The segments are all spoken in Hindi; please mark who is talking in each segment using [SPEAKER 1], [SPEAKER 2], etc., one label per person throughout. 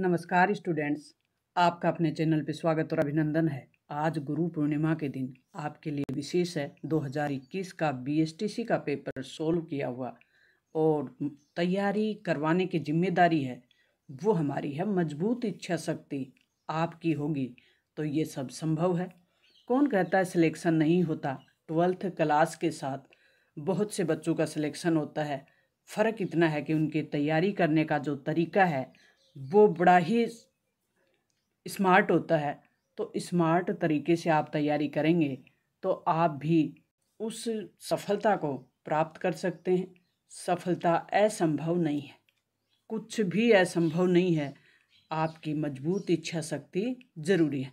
[SPEAKER 1] नमस्कार स्टूडेंट्स आपका अपने चैनल पर स्वागत और अभिनंदन है आज गुरु पूर्णिमा के दिन आपके लिए विशेष है 2021 का बीएसटीसी का पेपर सोल्व किया हुआ और तैयारी करवाने की जिम्मेदारी है वो हमारी है मजबूत इच्छा शक्ति आपकी होगी तो ये सब संभव है कौन कहता है सिलेक्शन नहीं होता ट्वेल्थ क्लास के साथ बहुत से बच्चों का सिलेक्शन होता है फ़र्क इतना है कि उनके तैयारी करने का जो तरीका है वो बड़ा ही स्मार्ट होता है तो स्मार्ट तरीके से आप तैयारी करेंगे तो आप भी उस सफलता को प्राप्त कर सकते हैं सफलता असंभव नहीं है कुछ भी असंभव नहीं है आपकी मजबूत इच्छा शक्ति ज़रूरी है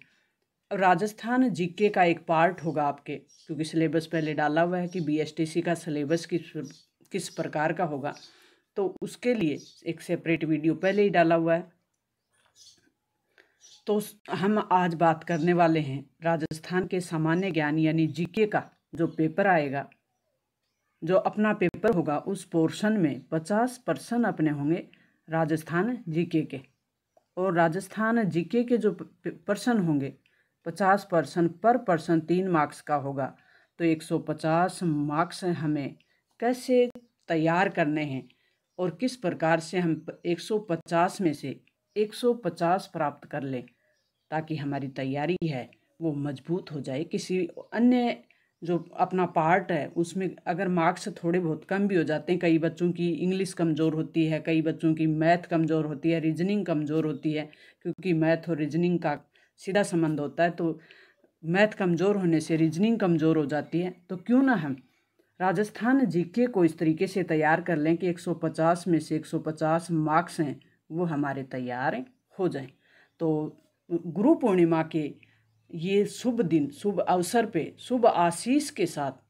[SPEAKER 1] राजस्थान जीके का एक पार्ट होगा आपके क्योंकि सिलेबस पहले डाला हुआ है कि बीएसटीसी का सिलेबस किस किस प्रकार का होगा तो उसके लिए एक सेपरेट वीडियो पहले ही डाला हुआ है तो हम आज बात करने वाले हैं राजस्थान के सामान्य ज्ञान यानी जीके का जो पेपर आएगा जो अपना पेपर होगा उस पोर्शन में पचास परसेंट अपने होंगे राजस्थान जीके के और राजस्थान जीके के जो पर्सन होंगे पचास परसेंट पर पर्सन तीन मार्क्स का होगा तो एक सौ पचास मार्क्स हमें कैसे तैयार करने हैं और किस प्रकार से हम 150 में से 150 प्राप्त कर लें ताकि हमारी तैयारी है वो मजबूत हो जाए किसी अन्य जो अपना पार्ट है उसमें अगर मार्क्स थोड़े बहुत कम भी हो जाते हैं कई बच्चों की इंग्लिश कमज़ोर होती है कई बच्चों की मैथ कमज़ोर होती है रीजनिंग कमज़ोर होती है क्योंकि मैथ और रीजनिंग का सीधा संबंध होता है तो मैथ कमज़ोर होने से रीजनिंग कमज़ोर हो जाती है तो क्यों ना हम राजस्थान जीके को इस तरीके से तैयार कर लें कि 150 में से 150 मार्क्स हैं वो हमारे तैयार हो जाएं तो गुरु पूर्णिमा के ये शुभ दिन शुभ अवसर पे शुभ आशीष के साथ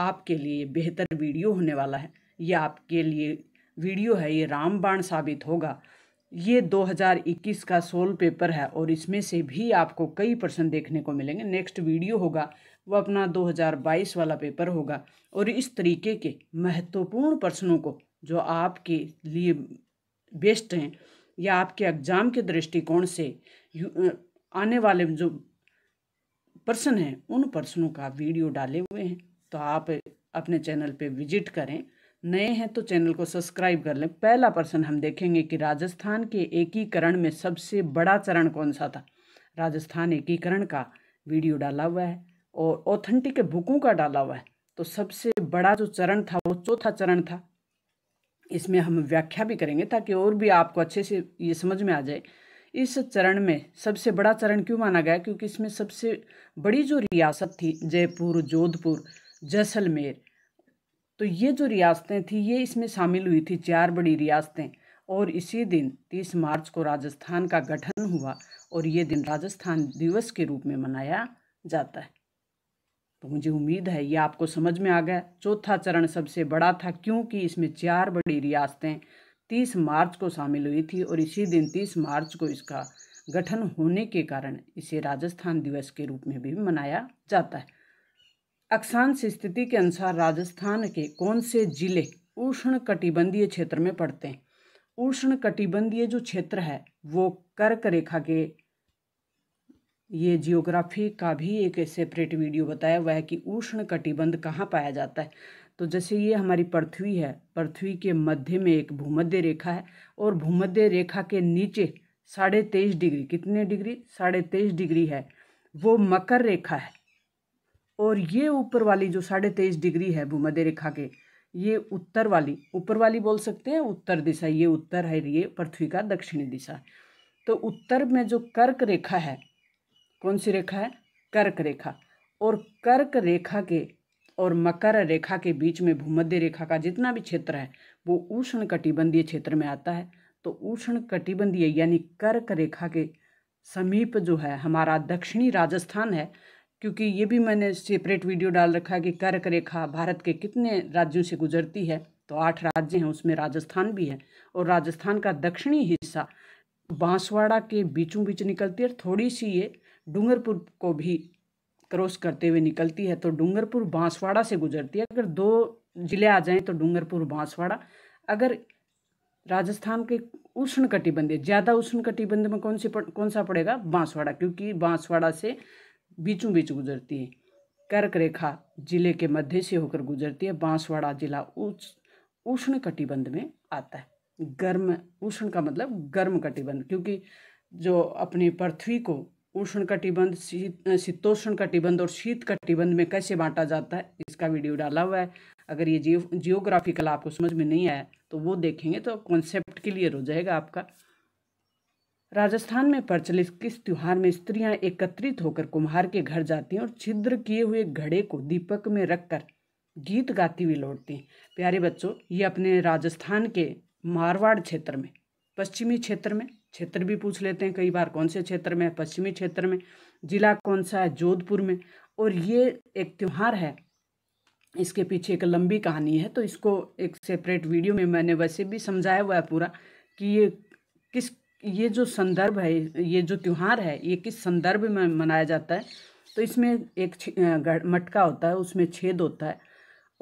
[SPEAKER 1] आपके लिए बेहतर वीडियो होने वाला है ये आपके लिए वीडियो है ये रामबाण साबित होगा ये 2021 का सोल पेपर है और इसमें से भी आपको कई प्रश्न देखने को मिलेंगे नेक्स्ट वीडियो होगा वो अपना 2022 वाला पेपर होगा और इस तरीके के महत्वपूर्ण प्रश्नों को जो आपके लिए बेस्ट हैं या आपके एग्ज़ाम के दृष्टिकोण से आने वाले जो प्रश्न हैं उन प्रश्नों का वीडियो डाले हुए हैं तो आप अपने चैनल पे विजिट करें नए हैं तो चैनल को सब्सक्राइब कर लें पहला प्रश्न हम देखेंगे कि राजस्थान के एकीकरण में सबसे बड़ा चरण कौन सा था राजस्थान एकीकरण का वीडियो डाला हुआ है और ऑथेंटिक बुकों का डाला हुआ है तो सबसे बड़ा जो चरण था वो चौथा चरण था इसमें हम व्याख्या भी करेंगे ताकि और भी आपको अच्छे से ये समझ में आ जाए इस चरण में सबसे बड़ा चरण क्यों माना गया क्योंकि इसमें सबसे बड़ी जो रियासत थी जयपुर जोधपुर जैसलमेर तो ये जो रियासतें थी ये इसमें शामिल हुई थी चार बड़ी रियासतें और इसी दिन 30 मार्च को राजस्थान का गठन हुआ और ये दिन राजस्थान दिवस के रूप में मनाया जाता है तो मुझे उम्मीद है ये आपको समझ में आ गया चौथा चरण सबसे बड़ा था क्योंकि इसमें चार बड़ी रियासतें तीस मार्च को शामिल हुई थी और इसी दिन तीस मार्च को इसका गठन होने के कारण इसे राजस्थान दिवस के रूप में भी मनाया जाता है अक्षांश स्थिति के अनुसार राजस्थान के कौन से जिले उष्ण कटिबंधीय क्षेत्र में पड़ते हैं उष्ण कटिबंधीय जो क्षेत्र है वो कर्क रेखा के ये जियोग्राफी का भी एक सेपरेट वीडियो बताया हुआ है कि उष्ण कटिबंध कहाँ पाया जाता है तो जैसे ये हमारी पृथ्वी है पृथ्वी के मध्य में एक भूमध्य रेखा है और भूमध्य रेखा के नीचे साढ़े तेईस डिग्री कितने डिग्री साढ़े तेईस डिग्री है वो मकर रेखा है और ये ऊपर वाली जो साढ़े तेईस डिग्री है भूमध्य रेखा के ये उत्तर वाली ऊपर वाली बोल सकते हैं उत्तर दिशा ये उत्तर है ये पृथ्वी का दक्षिणी दिशा तो उत्तर में जो कर्क रेखा है कौन सी रेखा है कर्क रेखा और कर्क रेखा के और मकर रेखा के बीच में भूमध्य रेखा का जितना भी क्षेत्र है वो उष्ण कटिबंधीय क्षेत्र में आता है तो उष्ण कटिबंधीय यानी कर्क रेखा के समीप जो है हमारा दक्षिणी राजस्थान है क्योंकि ये भी मैंने सेपरेट वीडियो डाल रखा है कि कर्क रेखा भारत के कितने राज्यों से गुजरती है तो आठ राज्य हैं उसमें राजस्थान भी है और राजस्थान का दक्षिणी हिस्सा बांसवाड़ा के बीचों बीच निकलती है थोड़ी सी ये डूंगरपुर को भी क्रॉस करते हुए निकलती है तो डूंगरपुर बांसवाड़ा से गुजरती है अगर दो जिले आ जाएं तो डूंगरपुर बांसवाड़ा अगर राजस्थान के उष्ण कटिबंध ज़्यादा उष्ण कटिबंध में कौन सी कौन सा पड़ेगा बांसवाड़ा क्योंकि बांसवाड़ा से बीचों बीच गुजरती है कर्क रेखा जिले के मध्य से होकर गुजरती है बांसवाड़ा जिला उच्च उष्ण कटिबंध में आता है गर्म उष्ण का मतलब गर्म कटिबंध क्योंकि जो अपनी पृथ्वी को उष्ण कटिबंध शीत शीतोष्ण कटिबंध और शीत कटिबंध में कैसे बांटा जाता है इसका वीडियो डाला हुआ है अगर ये जियो जियोग्राफिकल आपको समझ में नहीं आया तो वो देखेंगे तो कॉन्सेप्ट क्लियर हो जाएगा आपका राजस्थान में प्रचलित किस त्यौहार में स्त्रियां एकत्रित होकर कुम्हार के घर जाती हैं और छिद्र किए हुए घड़े को दीपक में रखकर गीत गाती हुई लौटती हैं प्यारे बच्चों ये अपने राजस्थान के मारवाड़ क्षेत्र में पश्चिमी क्षेत्र में क्षेत्र भी पूछ लेते हैं कई बार कौन से क्षेत्र में पश्चिमी क्षेत्र में जिला कौन सा है जोधपुर में और ये एक त्यौहार है इसके पीछे एक लंबी कहानी है तो इसको एक सेपरेट वीडियो में मैंने वैसे भी समझाया हुआ है पूरा कि ये किस ये जो संदर्भ है ये जो त्यौहार है ये किस संदर्भ में मनाया जाता है तो इसमें एक मटका होता है उसमें छेद होता है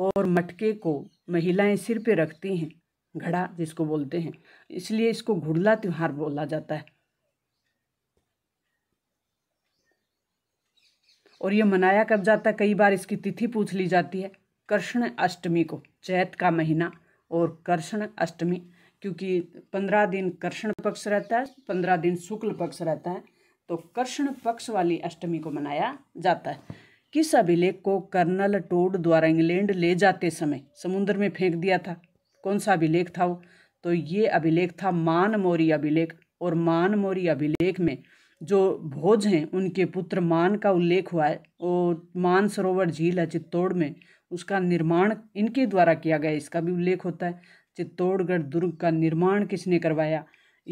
[SPEAKER 1] और मटके को महिलाएं सिर पे रखती हैं घड़ा जिसको बोलते हैं इसलिए इसको घुड़ला त्यौहार बोला जाता है और ये मनाया कब जाता है कई बार इसकी तिथि पूछ ली जाती है कृष्ण अष्टमी को चैत का महीना और कृष्ण अष्टमी क्योंकि पंद्रह दिन कृष्ण पक्ष रहता है पंद्रह दिन शुक्ल पक्ष रहता है तो कृष्ण पक्ष वाली अष्टमी को मनाया जाता है किस अभिलेख को कर्नल टोड द्वारा इंग्लैंड ले जाते समय समुद्र में फेंक दिया था कौन सा अभिलेख था वो तो ये अभिलेख था मान मौर्य अभिलेख और मान मौर्य अभिलेख में जो भोज हैं उनके पुत्र मान का उल्लेख हुआ है और मान सरोवर झील है चित्तौड़ में उसका निर्माण इनके द्वारा किया गया इसका भी उल्लेख होता है चित्तौड़गढ़ दुर्ग का निर्माण किसने करवाया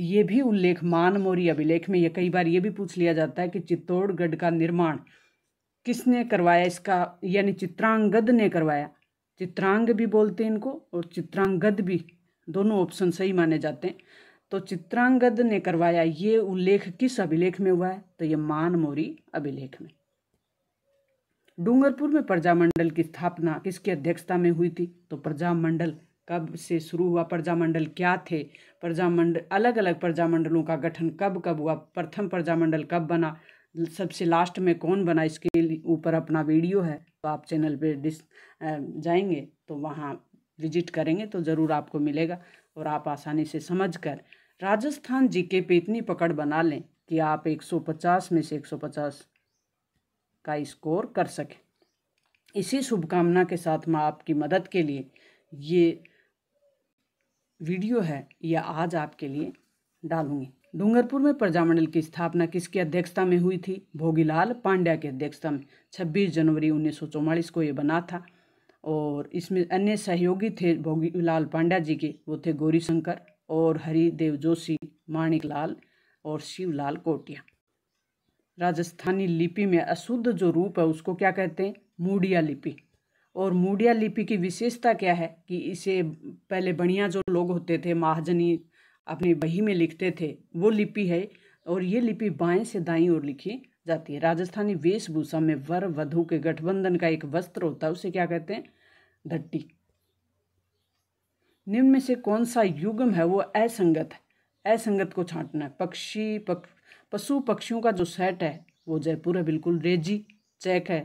[SPEAKER 1] ये भी उल्लेख मान मौर्य अभिलेख में यह कई बार ये भी पूछ लिया जाता है कि चित्तौड़गढ़ का निर्माण किसने करवाया इसका यानी चित्रांगद ने करवाया चित्रांग भी बोलते हैं इनको और चित्रांगद भी दोनों ऑप्शन सही माने जाते हैं तो चित्रांगद ने करवाया ये उल्लेख किस अभिलेख में हुआ है तो ये मान मोरी अभिलेख में डूंगरपुर में प्रजामंडल की स्थापना किसकी अध्यक्षता में हुई थी तो प्रजामंडल कब से शुरू हुआ प्रजामंडल क्या थे प्रजामंडल अलग अलग प्रजामंडलों का गठन कब कब हुआ प्रथम प्रजामंडल कब बना सबसे लास्ट में कौन बना इसके ऊपर अपना वीडियो है तो आप चैनल पर डिस जाएंगे तो वहाँ विजिट करेंगे तो ज़रूर आपको मिलेगा और आप आसानी से समझकर राजस्थान जीके पे इतनी पकड़ बना लें कि आप 150 में से 150 का स्कोर कर सकें इसी शुभकामना के साथ मैं आपकी मदद के लिए ये वीडियो है यह आज आपके लिए डालूंगी डूंगरपुर में प्रजामंडल की स्थापना किसकी अध्यक्षता में हुई थी भोगीलाल पांड्या की अध्यक्षता में 26 जनवरी उन्नीस को ये बना था और इसमें अन्य सहयोगी थे भोगी लाल पांड्या जी के वो थे गौरी शंकर और हरिदेव जोशी माणिक लाल और शिवलाल कोटिया राजस्थानी लिपि में अशुद्ध जो रूप है उसको क्या कहते हैं मूडिया लिपि और मूडिया लिपि की विशेषता क्या है कि इसे पहले बढ़िया जो लोग होते थे महाजनी अपनी बही में लिखते थे वो लिपि है और ये लिपि बाएं से दाई ओर लिखी जाती है राजस्थानी वेशभूषा में वर वधु के गठबंधन का एक वस्त्र होता है उसे क्या कहते हैं धट्टी निम्न में से कौन सा युगम है वो असंगत है असंगत को छांटना है पक्षी पक, पशु पक्षियों का जो सेट है वो जयपुर है बिल्कुल रेजी चेक है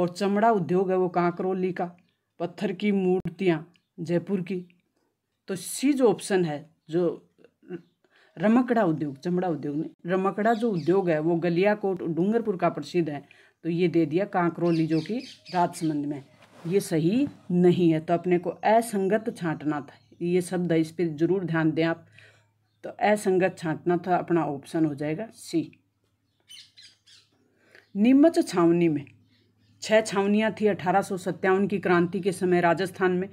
[SPEAKER 1] और चमड़ा उद्योग है वो कांकरोली का पत्थर की मूर्तियाँ जयपुर की तो सी जो ऑप्शन है जो रमकड़ा उद्योग चमड़ा उद्योग में रमकड़ा जो उद्योग है वो गलियाकोट डूंगरपुर का प्रसिद्ध है तो ये दे दिया कांकरोली जो कि राजसमंद में ये सही नहीं है तो अपने को असंगत छांटना था ये शब्द है इस पर जरूर ध्यान दें आप तो असंगत छांटना था अपना ऑप्शन हो जाएगा सी नीमच छावनी में छह छावनियाँ थी अठारह की क्रांति के समय राजस्थान में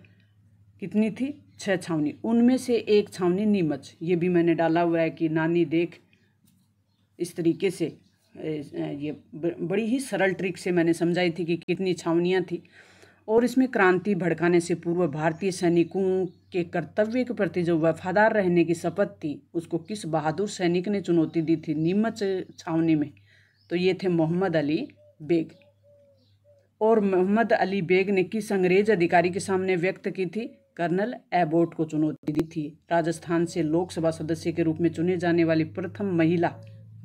[SPEAKER 1] कितनी थी छह छावनी उनमें से एक छावनी नीमच ये भी मैंने डाला हुआ है कि नानी देख इस तरीके से ये बड़ी ही सरल ट्रिक से मैंने समझाई थी कि कितनी छावनियाँ थी और इसमें क्रांति भड़काने से पूर्व भारतीय सैनिकों के कर्तव्य के प्रति जो वफादार रहने की शपथ थी उसको किस बहादुर सैनिक ने चुनौती दी थी नीमच छावनी में तो ये थे मोहम्मद अली बेग और मोहम्मद अली बेग ने किस अंग्रेज अधिकारी के सामने व्यक्त की थी कर्नल एबोट को चुनौती दी थी राजस्थान से लोकसभा सदस्य के रूप में चुने जाने वाली प्रथम महिला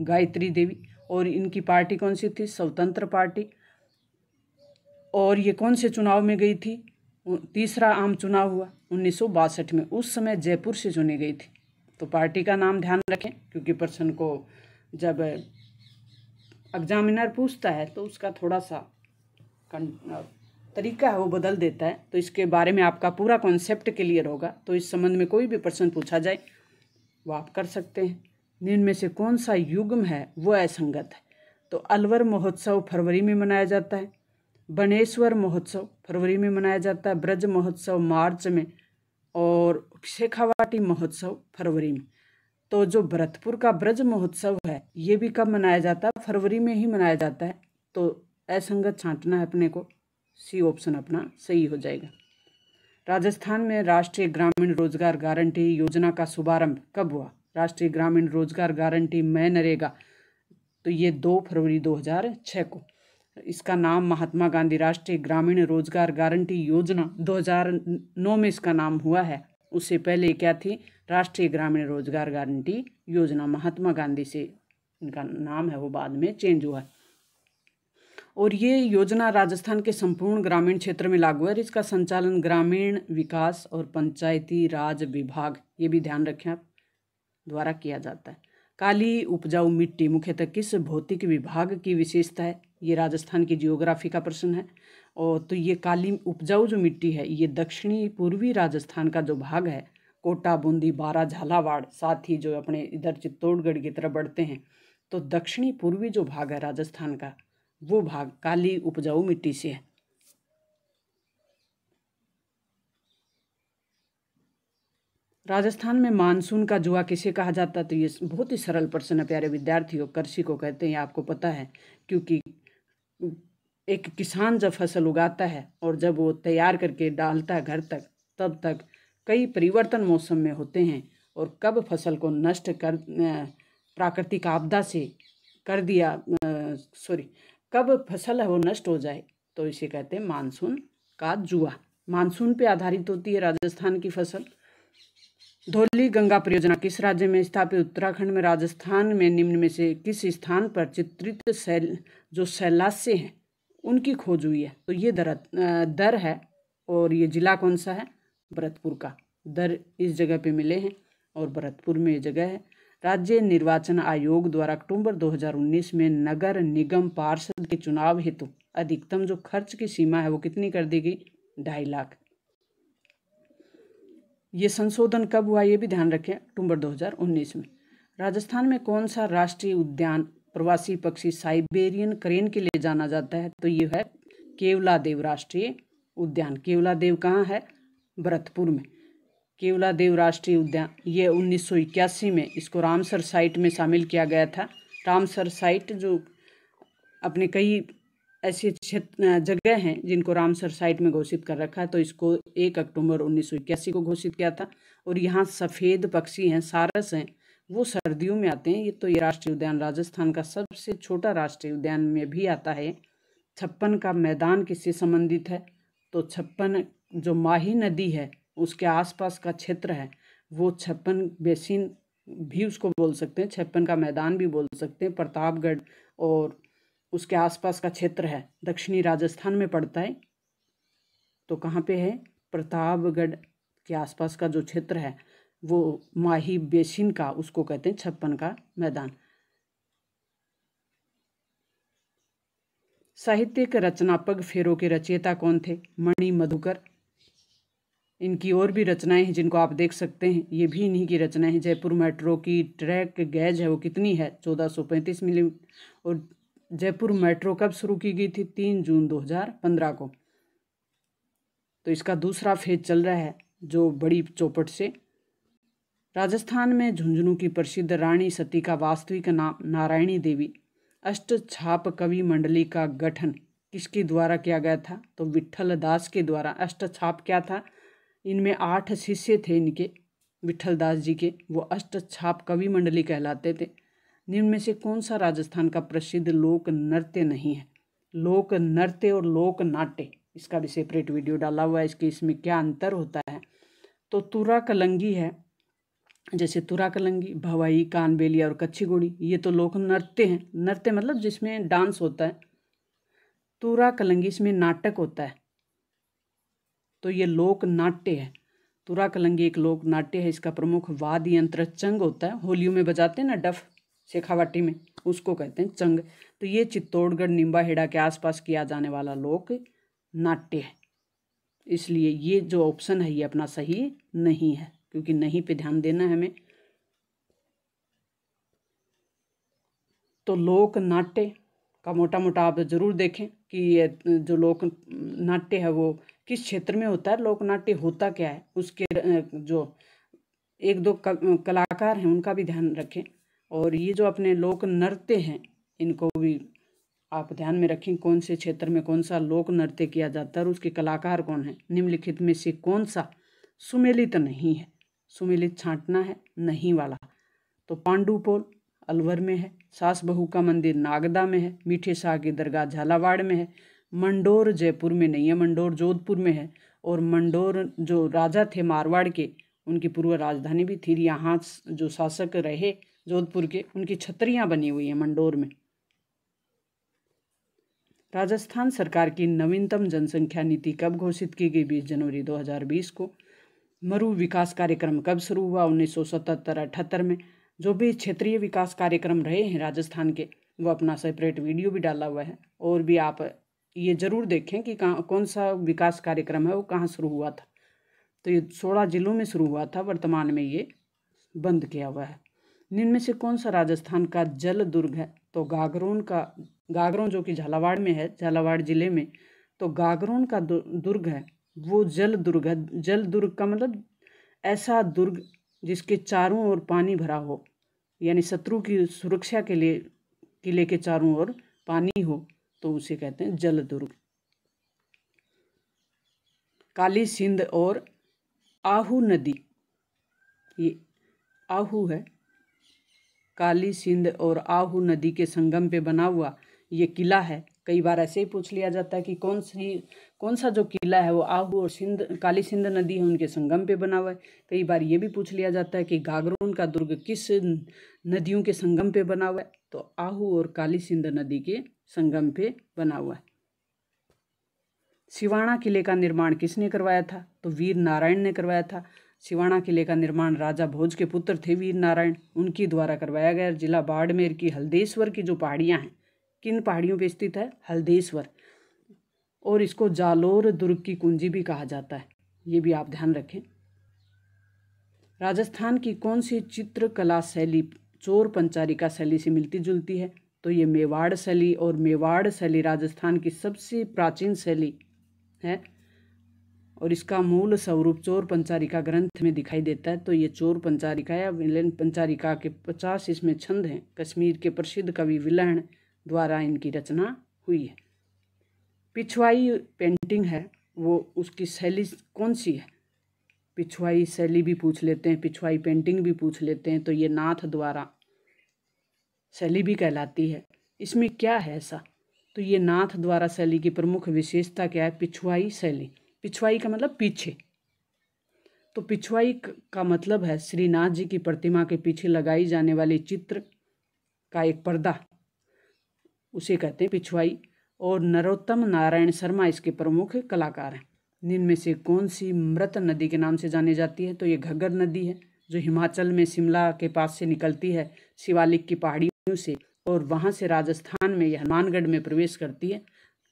[SPEAKER 1] गायत्री देवी और इनकी पार्टी कौन सी थी स्वतंत्र पार्टी और ये कौन से चुनाव में गई थी तीसरा आम चुनाव हुआ उन्नीस में उस समय जयपुर से चुनी गई थी तो पार्टी का नाम ध्यान रखें क्योंकि पर्सन को जब एग्जामिनर पूछता है तो उसका थोड़ा सा तरीका है वो बदल देता है तो इसके बारे में आपका पूरा कॉन्सेप्ट क्लियर होगा तो इस संबंध में कोई भी प्रश्न पूछा जाए वो आप कर सकते हैं निम्न में से कौन सा युग्म है वो असंगत है तो अलवर महोत्सव फरवरी में मनाया जाता है बनेश्वर महोत्सव फरवरी में मनाया जाता है ब्रज महोत्सव मार्च में और शेखावाटी महोत्सव फरवरी में तो जो भरतपुर का ब्रज महोत्सव है ये भी कब मनाया जाता है फरवरी में ही मनाया जाता है तो असंगत छांटना है अपने को सी ऑप्शन अपना सही हो जाएगा राजस्थान में राष्ट्रीय ग्रामीण रोजगार गारंटी योजना का शुभारंभ कब हुआ राष्ट्रीय ग्रामीण रोजगार गारंटी मैं नरेगा तो ये दो फरवरी 2006 को इसका नाम महात्मा गांधी राष्ट्रीय ग्रामीण रोजगार गारंटी योजना 2009 में इसका नाम हुआ है उससे पहले क्या थी राष्ट्रीय ग्रामीण रोजगार गारंटी योजना महात्मा गांधी से इनका नाम है वो बाद में चेंज हुआ है और ये योजना राजस्थान के संपूर्ण ग्रामीण क्षेत्र में लागू है और इसका संचालन ग्रामीण विकास और पंचायती राज विभाग ये भी ध्यान रखें आप द्वारा किया जाता है काली उपजाऊ मिट्टी मुख्यतः किस भौतिक विभाग की विशेषता है ये राजस्थान की जियोग्राफी का प्रश्न है और तो ये काली उपजाऊ जो मिट्टी है ये दक्षिणी पूर्वी राजस्थान का जो भाग है कोटा बूंदी बारा झालावाड़ साथ ही जो अपने इधर चित्तौड़गढ़ की तरफ बढ़ते हैं तो दक्षिणी पूर्वी जो भाग है राजस्थान का वो भाग काली उपजाऊ मिट्टी से है राजस्थान में मानसून का जुआ किसे कहा जाता है तो ये बहुत ही सरल प्रश्न है प्यारे विद्यार्थियों कृषि को कहते हैं आपको पता है क्योंकि एक किसान जब फसल उगाता है और जब वो तैयार करके डालता है घर तक तब तक कई परिवर्तन मौसम में होते हैं और कब फसल को नष्ट कर प्राकृतिक आपदा से कर दिया सॉरी कब फसल है वो नष्ट हो जाए तो इसे कहते हैं मानसून का जुआ मानसून पे आधारित होती है राजस्थान की फसल धोली गंगा परियोजना किस राज्य में स्थापित उत्तराखंड में राजस्थान में निम्न में से किस स्थान पर चित्रित शैल जो सैलास्य हैं उनकी खोज हुई है तो ये दर दर है और ये जिला कौन सा है भरतपुर का दर इस जगह पे मिले हैं और भरतपुर में ये जगह है राज्य निर्वाचन आयोग द्वारा अक्टूबर 2019 में नगर निगम पार्षद के चुनाव हेतु अधिकतम जो खर्च की सीमा है वो कितनी कर दी गई ढाई लाख ये संशोधन कब हुआ ये भी ध्यान रखें अक्टूबर 2019 में राजस्थान में कौन सा राष्ट्रीय उद्यान प्रवासी पक्षी साइबेरियन क्रेन के लिए जाना जाता है तो ये है केवला देव राष्ट्रीय उद्यान केवला देव कहाँ है भरतपुर में केवला देव राष्ट्रीय उद्यान ये उन्नीस में इसको रामसर साइट में शामिल किया गया था रामसर साइट जो अपने कई ऐसी जगह हैं जिनको रामसर साइट में घोषित कर रखा है तो इसको एक अक्टूबर उन्नीस को घोषित किया था और यहाँ सफ़ेद पक्षी हैं सारस हैं वो सर्दियों में आते हैं ये तो ये राष्ट्रीय उद्यान राजस्थान का सबसे छोटा राष्ट्रीय उद्यान में भी आता है छप्पन का मैदान किससे संबंधित है तो छप्पन जो माही नदी है उसके आसपास का क्षेत्र है वो छप्पन बेसिन भी उसको बोल सकते हैं छप्पन का मैदान भी बोल सकते हैं प्रतापगढ़ और उसके आसपास का क्षेत्र है दक्षिणी राजस्थान में पड़ता है तो कहाँ पे है प्रतापगढ़ के आसपास का जो क्षेत्र है वो माही बेसिन का उसको कहते हैं छप्पन का मैदान साहित्यिक पग फेरों के रचयिता कौन थे मणि मधुकर इनकी और भी रचनाएं हैं जिनको आप देख सकते हैं ये भी इन्हीं की रचनाएं हैं जयपुर मेट्रो की ट्रैक गैज है वो कितनी है चौदह सौ पैंतीस मिली और जयपुर मेट्रो कब शुरू की गई थी तीन जून 2015 को तो इसका दूसरा फेज चल रहा है जो बड़ी चौपट से राजस्थान में झुंझुनू की प्रसिद्ध रानी सती का वास्तविक नाम नारायणी देवी अष्ट छाप कवि मंडली का गठन किसके द्वारा किया गया था तो विठल दास के द्वारा अष्ट छाप क्या था इनमें आठ शिष्य थे इनके विठल दास जी के वो अष्ट छाप कवि मंडली कहलाते थे निम्न में से कौन सा राजस्थान का प्रसिद्ध लोक नृत्य नहीं है लोक नृत्य और लोक नाट्य इसका भी सेपरेट वीडियो डाला हुआ है इसके इसमें क्या अंतर होता है तो तुरा कलंगी है जैसे तुरा कलंगी भवाई कानबेली और कच्ची घोड़ी ये तो लोक नृत्य हैं नृत्य मतलब जिसमें डांस होता है तुरा कलंगी इसमें नाटक होता है तो ये लोक नाट्य है तुरा कलंगी एक लोक नाट्य है इसका प्रमुख वाद यंत्र चंग होता है होलियों में बजाते हैं ना डफ शेखावाटी में उसको कहते हैं चंग तो ये चित्तौड़गढ़ हेड़ा के आसपास किया जाने वाला लोक नाट्य है इसलिए ये जो ऑप्शन है ये अपना सही नहीं है क्योंकि नहीं पे ध्यान देना है हमें तो लोक नाट्य का मोटा मोटा आप जरूर देखें कि ये जो लोक नाट्य है वो किस क्षेत्र में होता है लोक नाट्य होता क्या है उसके जो एक दो कलाकार हैं उनका भी ध्यान रखें और ये जो अपने लोक नृत्य हैं इनको भी आप ध्यान में रखें कौन से क्षेत्र में कौन सा लोक नृत्य किया जाता है और उसके कलाकार कौन है निम्नलिखित में से कौन सा सुमेलित नहीं है सुमेलित छांटना है नहीं वाला तो पांडुपोल अलवर में है सास बहू का मंदिर नागदा में है मीठे शाह की दरगाह झालावाड़ में है मंडोर जयपुर में नहीं है मंडोर जोधपुर में है और मंडोर जो राजा थे मारवाड़ के उनकी पूर्व राजधानी भी थी यहाँ जो शासक रहे जोधपुर के उनकी छतरियाँ बनी हुई हैं मंडोर में राजस्थान सरकार की नवीनतम जनसंख्या नीति कब घोषित की गई बीस जनवरी 2020 को मरु विकास कार्यक्रम कब शुरू हुआ उन्नीस सौ सतहत्तर अठहत्तर में जो भी क्षेत्रीय विकास कार्यक्रम रहे हैं राजस्थान के वो अपना सेपरेट वीडियो भी डाला हुआ है और भी आप ये ज़रूर देखें कि कहाँ कौन सा विकास कार्यक्रम है वो कहाँ शुरू हुआ था तो ये सोलह जिलों में शुरू हुआ था वर्तमान में ये बंद किया हुआ है निम्न से कौन सा राजस्थान का जल दुर्ग है तो गागरोन का गागरोन जो कि झालावाड़ में है झालावाड़ जिले में तो गागरोन का दुर्ग है वो जल दुर्ग है जल दुर्ग का मतलब ऐसा दुर्ग जिसके चारों ओर पानी भरा हो यानी शत्रु की सुरक्षा के लिए किले के चारों ओर पानी हो तो उसे कहते हैं जल दुर्ग काली सिंध और आहू नदी ये आहू है काली सिंध और आहू नदी के संगम पे बना हुआ ये किला है कई बार ऐसे ही पूछ लिया जाता है कि कौन सी कौन सा जो किला है वो आहू और सिंध काली सिंध नदी है उनके संगम पे बना हुआ है कई बार ये भी पूछ लिया जाता है कि गागरोन का दुर्ग किस नदियों के संगम पे बना हुआ है तो आहू और काली सिंध नदी के संगम पे बना हुआ है सिवाणा किले का निर्माण किसने करवाया था तो वीर नारायण ने करवाया था शिवाणा किले का निर्माण राजा भोज के पुत्र थे वीर नारायण उनकी द्वारा करवाया गया जिला बाड़मेर की हल्देश्वर की जो पहाड़ियाँ हैं किन पहाड़ियों पर स्थित है हल्देश्वर और इसको जालोर दुर्ग की कुंजी भी कहा जाता है ये भी आप ध्यान रखें राजस्थान की कौन सी चित्रकला शैली चोर पंचारिका शैली से मिलती जुलती है तो ये मेवाड़ शैली और मेवाड़ शैली राजस्थान की सबसे प्राचीन शैली है और इसका मूल स्वरूप चोर पंचारिका ग्रंथ में दिखाई देता है तो ये चोर पंचारिका या विलन पंचारिका के पचास इसमें छंद हैं कश्मीर के प्रसिद्ध कवि विलहण द्वारा इनकी रचना हुई है पिछवाई पेंटिंग है वो उसकी शैली कौन सी है पिछवाई शैली भी पूछ लेते हैं पिछवाई पेंटिंग भी पूछ लेते हैं तो ये नाथ द्वारा शैली भी कहलाती है इसमें क्या है ऐसा तो ये नाथ द्वारा शैली की प्रमुख विशेषता क्या है पिछुआई शैली पिछवाई का मतलब पीछे तो पिछवाई का मतलब है श्रीनाथ जी की प्रतिमा के पीछे लगाई जाने वाले चित्र का एक पर्दा उसे कहते हैं पिछवाई और नरोत्तम नारायण शर्मा इसके प्रमुख कलाकार हैं निम्न में से कौन सी मृत नदी के नाम से जानी जाती है तो ये घग्गर नदी है जो हिमाचल में शिमला के पास से निकलती है शिवालिक की पहाड़ियों से और वहाँ से राजस्थान में यह हनुमानगढ़ में प्रवेश करती है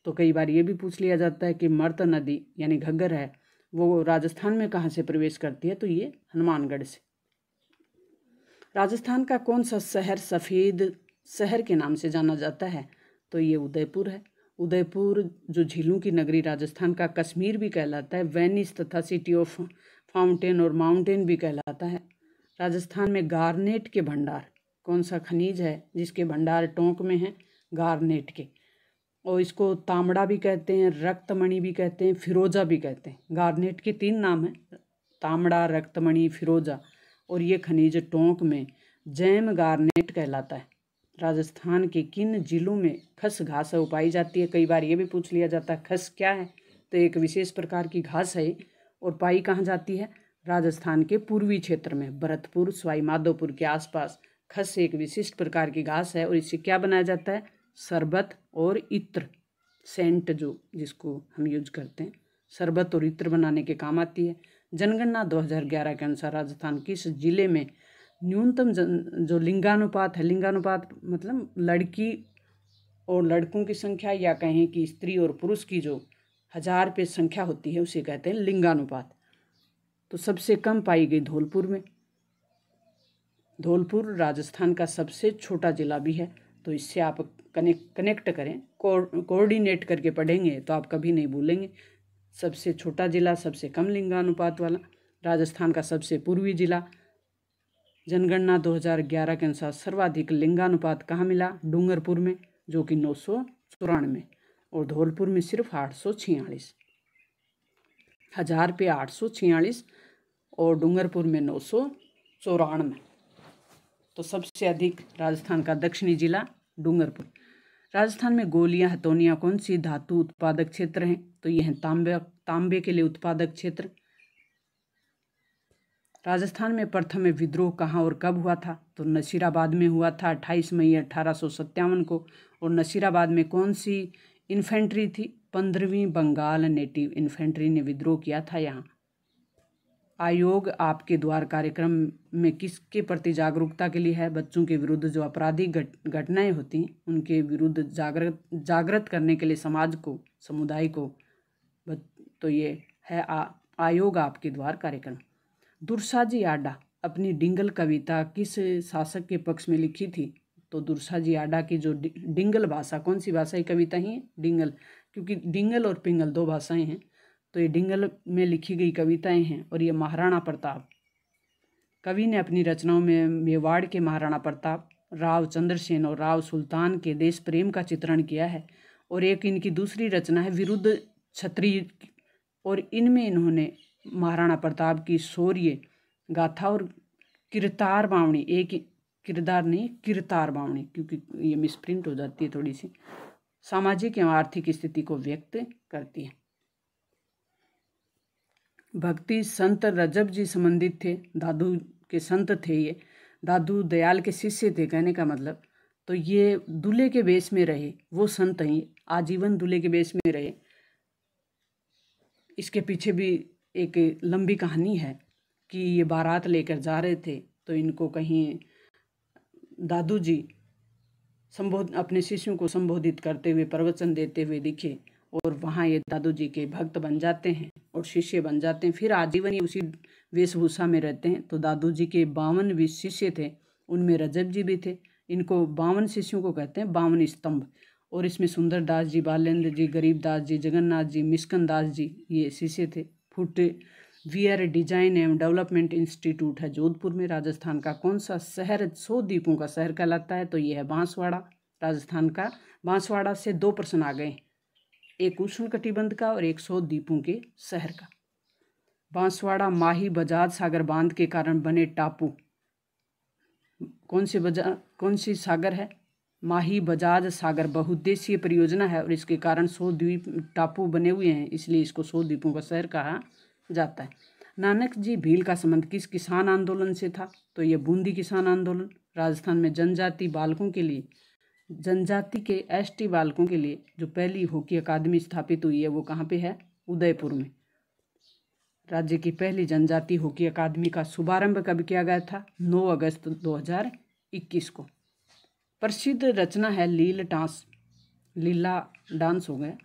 [SPEAKER 1] तो कई बार ये भी पूछ लिया जाता है कि मर्त नदी यानी घग्गर है वो राजस्थान में कहाँ से प्रवेश करती है तो ये हनुमानगढ़ से राजस्थान का कौन सा शहर सफ़ेद शहर के नाम से जाना जाता है तो ये उदयपुर है उदयपुर जो झीलों की नगरी राजस्थान का कश्मीर भी कहलाता है वेनिस तथा सिटी ऑफ फाउंटेन और माउंटेन भी कहलाता है राजस्थान में गारनेट के भंडार कौन सा खनिज है जिसके भंडार टोंक में हैं गारनेट के और इसको तामड़ा भी कहते हैं रक्तमणि भी कहते हैं फिरोज़ा भी कहते हैं गार्नेट के तीन नाम हैं तामड़ा रक्तमणि फिरोज़ा और ये खनिज टोंक में जैम गार्नेट कहलाता है राजस्थान के किन जिलों में खस घास उपाई जाती है कई बार ये भी पूछ लिया जाता है खस क्या है तो एक विशेष प्रकार की घास है और पाई कहाँ जाती है राजस्थान के पूर्वी क्षेत्र में भरतपुर स्वाईमाधोपुर के आसपास खस एक विशिष्ट प्रकार की घास है और इससे क्या बनाया जाता है शरबत और इत्र सेंट जो जिसको हम यूज करते हैं शरबत और इत्र बनाने के काम आती है जनगणना 2011 के अनुसार राजस्थान किस जिले में न्यूनतम जन जो लिंगानुपात है लिंगानुपात मतलब लड़की और लड़कों की संख्या या कहें कि स्त्री और पुरुष की जो हजार पे संख्या होती है उसे कहते हैं लिंगानुपात तो सबसे कम पाई गई धौलपुर में धौलपुर राजस्थान का सबसे छोटा ज़िला भी है तो इससे आप कनेक्ट कनेक्ट करें कोऑर्डिनेट करके पढ़ेंगे तो आप कभी नहीं भूलेंगे सबसे छोटा जिला सबसे कम लिंगानुपात वाला राजस्थान का सबसे पूर्वी जिला जनगणना 2011 के अनुसार सर्वाधिक लिंगानुपात कहाँ मिला डूंगरपुर में जो कि नौ सौ चौरानवे और धौलपुर में सिर्फ आठ सौ छियालीस हजार पे आठ सौ छियालीस और डूंगरपुर में नौ सौ चौरानवे तो सबसे अधिक राजस्थान का दक्षिणी जिला डूंगरपुर राजस्थान में गोलियां हथौनियाँ कौन सी धातु उत्पादक क्षेत्र हैं तो ये हैं तांबे तांबे के लिए उत्पादक क्षेत्र राजस्थान में प्रथम विद्रोह कहाँ और कब हुआ था तो नसीराबाद में हुआ था 28 मई अठारह को और नसीराबाद में कौन सी इन्फेंट्री थी पंद्रहवीं बंगाल नेटिव इन्फेंट्री ने विद्रोह किया था यहाँ आयोग आपके द्वार कार्यक्रम में किसके प्रति जागरूकता के लिए है बच्चों के विरुद्ध जो आपराधिक घटनाएं गट, होती हैं उनके विरुद्ध जागृत जागृत करने के लिए समाज को समुदाय को तो ये है आ, आयोग आपके द्वार कार्यक्रम दुर्साजी आडा अपनी डिंगल कविता किस शासक के पक्ष में लिखी थी तो दुर्साजी आडा की जो डिंगल भाषा कौन सी भाषा कविता ही है डिंगल क्योंकि डिंगल और पिंगल दो भाषाएं हैं तो ये डिंगल में लिखी गई कविताएं हैं और ये महाराणा प्रताप कवि ने अपनी रचनाओं में मेवाड़ के महाराणा प्रताप राव चंद्रसेन और राव सुल्तान के देश प्रेम का चित्रण किया है और एक इनकी दूसरी रचना है विरुद्ध क्षत्रिय और इनमें इन्होंने महाराणा प्रताप की शौर्य गाथा और किरतार बावणी एक किरदार नहीं किरतार बावणी क्योंकि ये मिसप्रिंट हो जाती है थोड़ी सी सामाजिक एवं आर्थिक स्थिति को व्यक्त करती है भक्ति संत रजब जी संबंधित थे दादू के संत थे ये दादू दयाल के शिष्य थे कहने का मतलब तो ये दूल्हे के बेस में रहे वो संत हैं आजीवन दूल्हे के बेस में रहे इसके पीछे भी एक लंबी कहानी है कि ये बारात लेकर जा रहे थे तो इनको कहीं दादू जी संबोध अपने शिष्यों को संबोधित करते हुए प्रवचन देते हुए दिखे और वहाँ ये दादू जी के भक्त बन जाते हैं और शिष्य बन जाते हैं फिर आजीवन ये उसी वेशभूषा में रहते हैं तो दादू जी के बावन भी शिष्य थे उनमें रजब जी भी थे इनको बावन शिष्यों को कहते हैं बावन स्तंभ और इसमें सुंदर दास जी बालेंद्र जी गरीब दास जी जगन्नाथ जी मिशकन दास जी ये शिष्य थे footwear design and development institute है जोधपुर में राजस्थान का कौन सा शहर सौ द्वीपों का शहर कहलाता है तो ये है बांसवाड़ा राजस्थान का बांसवाड़ा से दो प्रश्न आ गए एक उष्ण कटिबंध का और एक सौ द्वीपों के शहर का बांसवाड़ा माही बजाज सागर बांध के कारण बने टापू कौन से बजा कौन सी सागर है माही बजाज सागर बहुद्देशीय परियोजना है और इसके कारण सौ द्वीप टापू बने हुए हैं इसलिए इसको सौ द्वीपों का शहर कहा जाता है नानक जी भील का संबंध किस किसान आंदोलन से था तो यह बूंदी किसान आंदोलन राजस्थान में जनजाति बालकों के लिए जनजाति के एसटी बालकों के लिए जो पहली हॉकी अकादमी स्थापित हुई है वो कहाँ पे है उदयपुर में राज्य की पहली जनजाति हॉकी अकादमी का शुभारंभ कब किया गया था 9 अगस्त 2021 को प्रसिद्ध रचना है लील टांस लीला डांस हो गया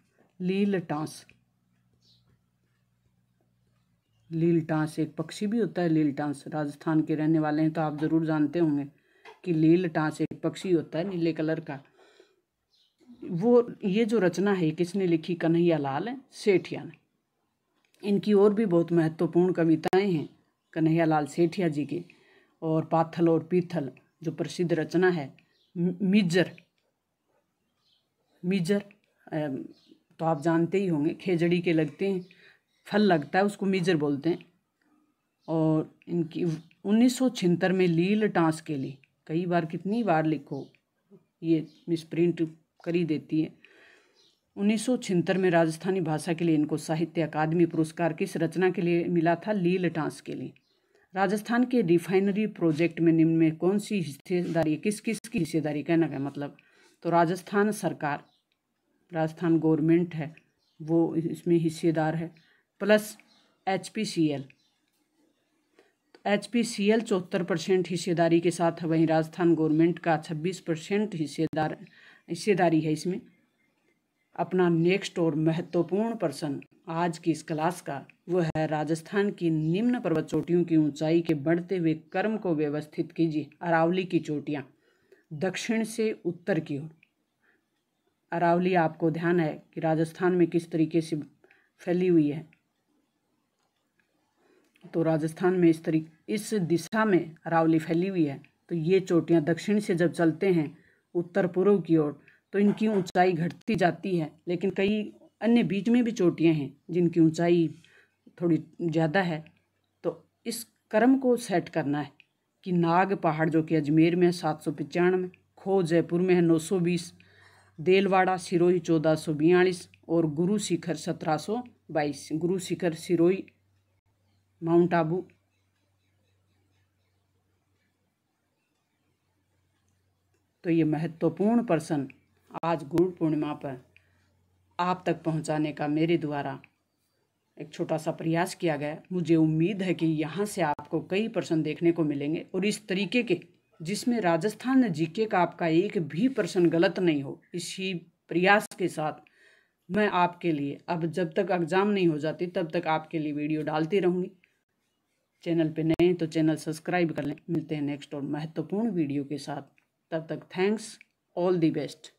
[SPEAKER 1] लील टांस लील टांस एक पक्षी भी होता है लील टांस राजस्थान के रहने वाले हैं तो आप ज़रूर जानते होंगे कि लील टांस पक्षी होता है नीले कलर का वो ये जो रचना है किसने लिखी कन्हैया लाल सेठिया ने इनकी और भी बहुत महत्वपूर्ण कविताएं हैं कन्हैया लाल सेठिया जी की और पाथल और पीथल जो प्रसिद्ध रचना है मिजर मिजर तो आप जानते ही होंगे खेजड़ी के लगते हैं फल लगता है उसको मिजर बोलते हैं और इनकी उन्नीस में लील टांस के लिए कई बार कितनी बार लिखो ये मिसप्रिंट कर ही देती है उन्नीस में राजस्थानी भाषा के लिए इनको साहित्य अकादमी पुरस्कार किस रचना के लिए मिला था लील टांस के लिए राजस्थान के रिफाइनरी प्रोजेक्ट में निम्न में कौन सी हिस्सेदारी किस किस की हिस्सेदारी कहना का मतलब तो राजस्थान सरकार राजस्थान गवर्नमेंट है वो इसमें हिस्सेदार है plus H P C L H P C L चौहत्तर परसेंट हिस्सेदारी के साथ है वहीं राजस्थान गवर्नमेंट का छब्बीस परसेंट हिस्सेदार हिस्सेदारी है इसमें अपना नेक्स्ट और महत्वपूर्ण प्रश्न आज की इस क्लास का वह है राजस्थान की निम्न पर्वत चोटियों की ऊंचाई के बढ़ते हुए क्रम को व्यवस्थित कीजिए अरावली की चोटियाँ दक्षिण से उत्तर की ओर अरावली आपको ध्यान है कि राजस्थान में किस तरीके से फैली हुई है तो राजस्थान में इस तरी इस दिशा में अरावली फैली हुई है तो ये चोटियाँ दक्षिण से जब चलते हैं उत्तर पूर्व की ओर तो इनकी ऊंचाई घटती जाती है लेकिन कई अन्य बीच में भी चोटियाँ हैं जिनकी ऊंचाई थोड़ी ज़्यादा है तो इस क्रम को सेट करना है कि नाग पहाड़ जो कि अजमेर में है सात सौ पचानवे खो जयपुर में है नौ सौ बीस देलवाड़ा सिरोही चौदह सौ बयालीस और गुरु शिखर सत्रह सौ बाईस गुरु शिखर सिरोही माउंट आबू तो ये महत्वपूर्ण प्रश्न आज गुरु पूर्णिमा पर आप तक पहुंचाने का मेरे द्वारा एक छोटा सा प्रयास किया गया मुझे उम्मीद है कि यहाँ से आपको कई प्रश्न देखने को मिलेंगे और इस तरीके के जिसमें राजस्थान जीके का आपका एक भी प्रश्न गलत नहीं हो इसी प्रयास के साथ मैं आपके लिए अब जब तक एग्ज़ाम नहीं हो जाती तब तक आपके लिए वीडियो डालती रहूँगी चैनल पर नए हैं तो चैनल सब्सक्राइब कर लें मिलते हैं नेक्स्ट और महत्वपूर्ण वीडियो के साथ तब तक थैंक्स ऑल दी बेस्ट